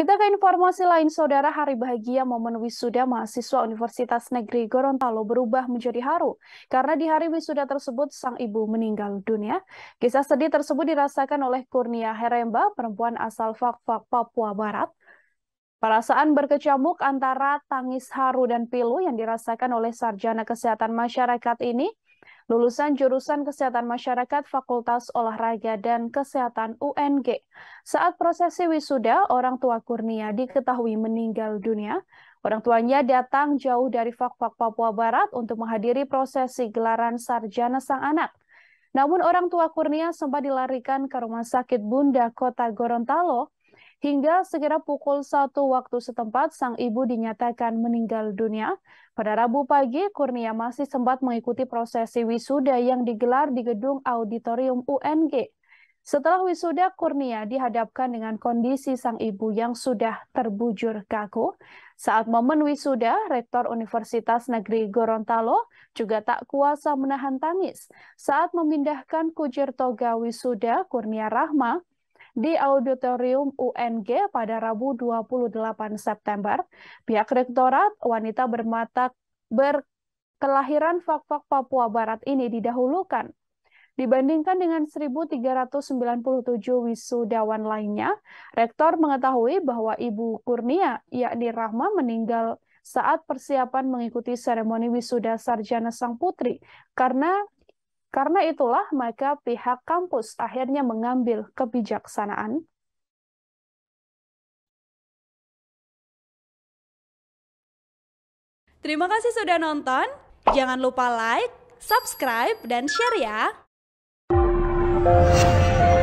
Kita ke informasi lain, Saudara Hari Bahagia momen wisuda mahasiswa Universitas Negeri Gorontalo berubah menjadi haru karena di hari wisuda tersebut sang ibu meninggal dunia. Kisah sedih tersebut dirasakan oleh Kurnia Heremba, perempuan asal Fakfak, Papua Barat. Perasaan berkecamuk antara tangis haru dan pilu yang dirasakan oleh sarjana kesehatan masyarakat ini lulusan jurusan Kesehatan Masyarakat Fakultas Olahraga dan Kesehatan UNG. Saat prosesi wisuda, orang tua Kurnia diketahui meninggal dunia. Orang tuanya datang jauh dari Fakfak Papua Barat untuk menghadiri prosesi gelaran sarjana sang anak. Namun orang tua Kurnia sempat dilarikan ke Rumah Sakit Bunda Kota Gorontalo Hingga sekira pukul satu waktu setempat, sang ibu dinyatakan meninggal dunia. Pada Rabu pagi, Kurnia masih sempat mengikuti prosesi wisuda yang digelar di gedung auditorium UNG. Setelah wisuda, Kurnia dihadapkan dengan kondisi sang ibu yang sudah terbujur kaku. Saat momen wisuda, Rektor Universitas Negeri Gorontalo juga tak kuasa menahan tangis. Saat memindahkan kujir toga wisuda, Kurnia Rahma di Auditorium UNG pada Rabu 28 September. Pihak Rektorat Wanita Bermata berkelahiran Fakfak fak Papua Barat ini didahulukan Dibandingkan dengan 1.397 wisudawan lainnya, Rektor mengetahui bahwa Ibu Kurnia, yakni Rahma, meninggal saat persiapan mengikuti seremoni wisuda sarjana sang putri karena karena itulah maka pihak kampus akhirnya mengambil kebijaksanaan Terima kasih sudah nonton. Jangan lupa like, subscribe, dan share ya.